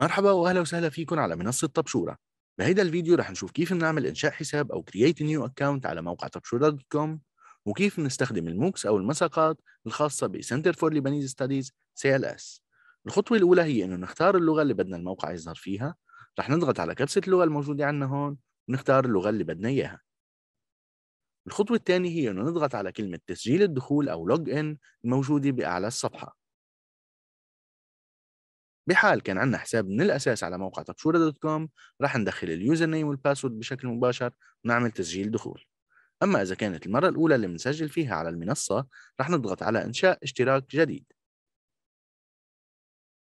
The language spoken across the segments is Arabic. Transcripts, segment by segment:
مرحبا واهلا وسهلا فيكم على منصه طبشوره بهيدا الفيديو رح نشوف كيف بنعمل انشاء حساب او كرييت نيو اكونت على موقع طبشوره دوت كوم وكيف بنستخدم الموكس او المساقات الخاصه بسنتر فور ليبانيز ستاديز سي ال اس الخطوه الاولى هي انه نختار اللغه اللي بدنا الموقع يظهر فيها رح نضغط على كبسه اللغه الموجوده عندنا هون ونختار اللغه اللي بدنا اياها الخطوه الثانيه هي انه نضغط على كلمه تسجيل الدخول او لوج ان الموجوده باعلى الصفحه بحال كان عندنا حساب من الاساس على موقع تبشوره دوت كوم راح ندخل اليوزر نيم والباسورد بشكل مباشر ونعمل تسجيل دخول اما اذا كانت المره الاولى اللي بنسجل فيها على المنصه راح نضغط على انشاء اشتراك جديد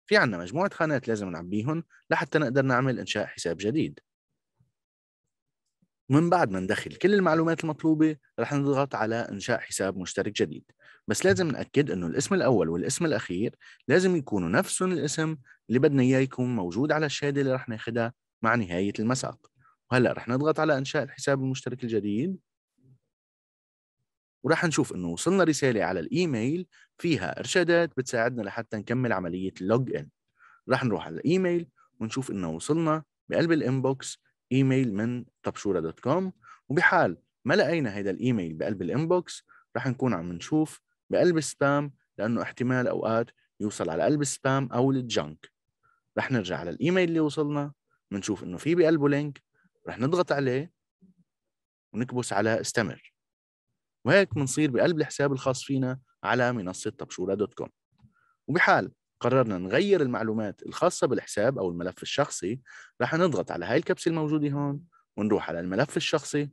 في عندنا مجموعة خانات لازم نعبيهم لحتى نقدر نعمل إنشاء حساب جديد ومن بعد ما ندخل كل المعلومات المطلوبة رح نضغط على إنشاء حساب مشترك جديد بس لازم نأكد أنه الاسم الأول والاسم الأخير لازم يكونوا نفس الاسم اللي بدنا إياه يكون موجود على الشهادة اللي رح ناخدها مع نهاية المساق وهلأ رح نضغط على إنشاء الحساب المشترك الجديد ورح نشوف انه وصلنا رساله على الايميل فيها ارشادات بتساعدنا لحتى نكمل عمليه اللوج ان رح نروح على الايميل ونشوف انه وصلنا بقلب الانبوكس ايميل من طبشوره دوت كوم وبحال ما لقينا هذا الايميل بقلب الانبوكس رح نكون عم نشوف بقلب السبام لانه احتمال اوقات يوصل على قلب السبام او الجنك رح نرجع على الايميل اللي وصلنا بنشوف انه في بقلبه لينك رح نضغط عليه ونكبس على استمر وهيك بنصير بقلب الحساب الخاص فينا على منصة طبشورة دوت كوم وبحال قررنا نغير المعلومات الخاصة بالحساب أو الملف الشخصي رح نضغط على هاي الكبسة الموجودة هون ونروح على الملف الشخصي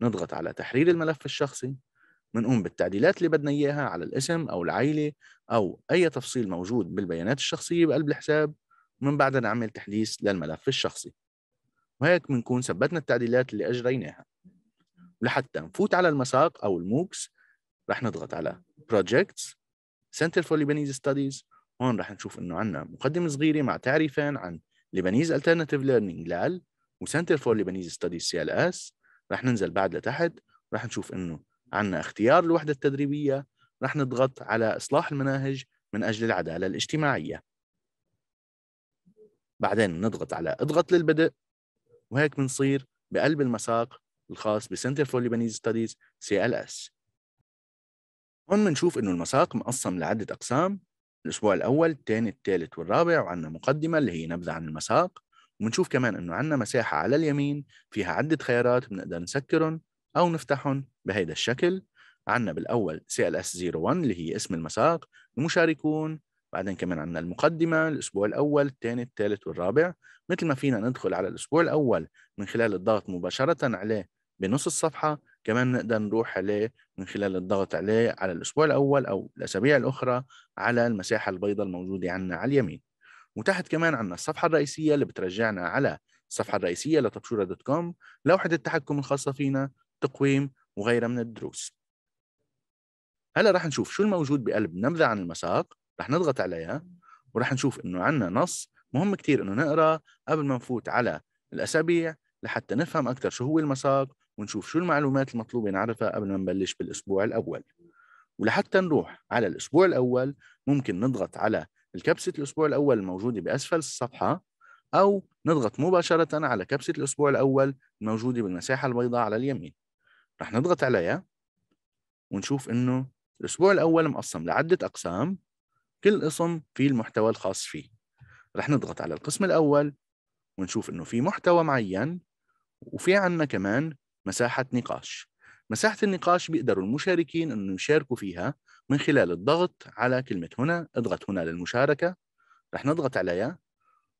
نضغط على تحرير الملف الشخصي بنقوم بالتعديلات اللي بدنا إياها على الاسم أو العيلة أو أي تفصيل موجود بالبيانات الشخصية بقلب الحساب ومن بعدها نعمل تحديث للملف الشخصي وهيك بنكون ثبتنا التعديلات اللي أجريناها ولحتى نفوت على المساق أو الموكس رح نضغط على Projects Center for Lebanese Studies هون رح نشوف انه عندنا مقدمه صغيره مع تعريفا عن ليبانيز الترناتيف ليرنينج لال وسنتر فور ليبانيز ستاديز سي ال اس رح ننزل بعد لتحت رح نشوف انه عندنا اختيار الوحده التدريبيه رح نضغط على اصلاح المناهج من اجل العداله الاجتماعيه بعدين نضغط على اضغط للبدء وهيك بنصير بقلب المساق الخاص بسنتر فور ليبانيز ستاديز سي ال اس هون بنشوف انه المساق مقسم لعده اقسام الاسبوع الاول الثاني الثالث والرابع وعندنا مقدمه اللي هي نبذه عن المساق وبنشوف كمان انه عندنا مساحه على اليمين فيها عده خيارات بنقدر نسكرهم او نفتحهم بهيدا الشكل عندنا بالاول cls 01 اللي هي اسم المساق المشاركون بعدين كمان عندنا المقدمه الاسبوع الاول الثاني الثالث والرابع مثل ما فينا ندخل على الاسبوع الاول من خلال الضغط مباشره عليه بنص الصفحه كمان نقدر نروح عليه من خلال الضغط عليه على الأسبوع الأول أو الأسابيع الأخرى على المساحة البيضاء الموجودة عنا على اليمين وتحت كمان عنا الصفحة الرئيسية اللي بترجعنا على الصفحة الرئيسية لطبشورة دوت كوم لوحة التحكم الخاصة فينا تقويم وغيرها من الدروس هلا رح نشوف شو الموجود بقلب نبذة عن المساق رح نضغط عليها ورح نشوف انه عندنا نص مهم كتير انه نقرا قبل ما نفوت على الاسابيع لحتى نفهم اكثر شو هو المساق ونشوف شو المعلومات المطلوبة نعرفها قبل ما نبلش بالاسبوع الاول ولحتى نروح على الاسبوع الاول ممكن نضغط على الكبسه الاسبوع الاول الموجوده باسفل الصفحه او نضغط مباشره على كبسه الاسبوع الاول الموجوده بالمساحه البيضاء على اليمين رح نضغط عليها ونشوف انه الاسبوع الاول مقسم لعده اقسام كل قسم فيه المحتوى الخاص فيه رح نضغط على القسم الاول ونشوف انه في محتوى معين وفي عنا كمان مساحة نقاش مساحة النقاش بيقدروا المشاركين أن يشاركوا فيها من خلال الضغط على كلمة هنا اضغط هنا للمشاركة رح نضغط عليها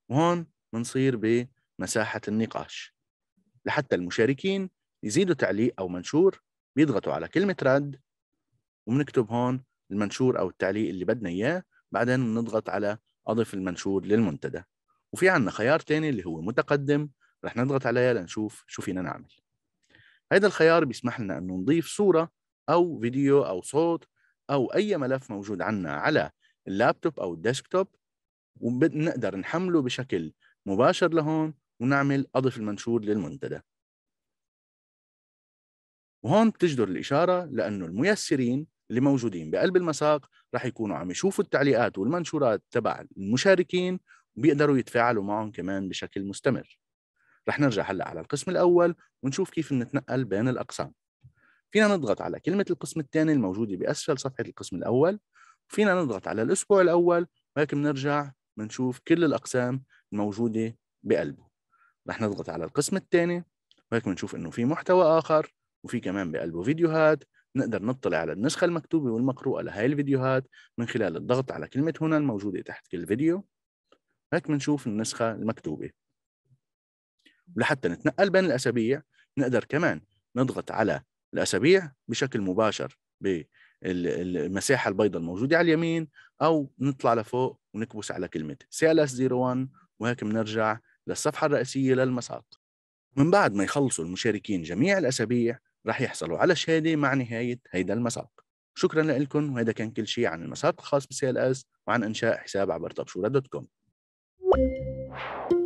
وهون منصير بمساحة النقاش لحتى المشاركين يزيدوا تعليق أو منشور بيضغطوا على كلمة رد وبنكتب هون المنشور أو التعليق اللي بدنا إياه بعدين بنضغط على أضف المنشور للمنتدى وفي عندنا خيار تاني اللي هو متقدم رح نضغط عليها لنشوف شو فينا نعمل هذا الخيار بيسمح لنا انه نضيف صوره او فيديو او صوت او اي ملف موجود عنا على اللابتوب او الديسكتوب ونقدر نحمله بشكل مباشر لهون ونعمل اضف المنشور للمنتدى وهون بتجدر الإشارة لأنه الميسرين اللي موجودين بقلب المساق رح يكونوا عم يشوفوا التعليقات والمنشورات تبع المشاركين وبيقدروا يتفاعلوا معهم كمان بشكل مستمر رح نرجع هلا على القسم الاول ونشوف كيف بنتنقل بين الاقسام فينا نضغط على كلمه القسم الثاني الموجوده باسفل صفحه القسم الاول فينا نضغط على الاسبوع الاول وهيك بنرجع بنشوف كل الاقسام الموجوده بقلبه رح نضغط على القسم الثاني وهيك بنشوف انه في محتوى اخر وفي كمان بقلبه فيديوهات نقدر نطلع على النسخة المكتوبة والمقروءة لهي الفيديوهات من خلال الضغط على كلمة هنا الموجودة تحت كل فيديو هيك بنشوف النسخة المكتوبة ولحتى نتنقل بين الاسابيع نقدر كمان نضغط على الاسابيع بشكل مباشر بالمساحه البيضاء الموجوده على اليمين او نطلع لفوق ونكبس على كلمه سي ال اس 01 وهيك بنرجع للصفحه الرئيسيه للمساق من بعد ما يخلصوا المشاركين جميع الاسابيع رح يحصلوا على شهاده مع نهايه هيدا المساق شكرا لكم وهذا كان كل شيء عن المساق الخاص بسي ال اس وعن انشاء حساب عبر طبشوره دوت كوم thank you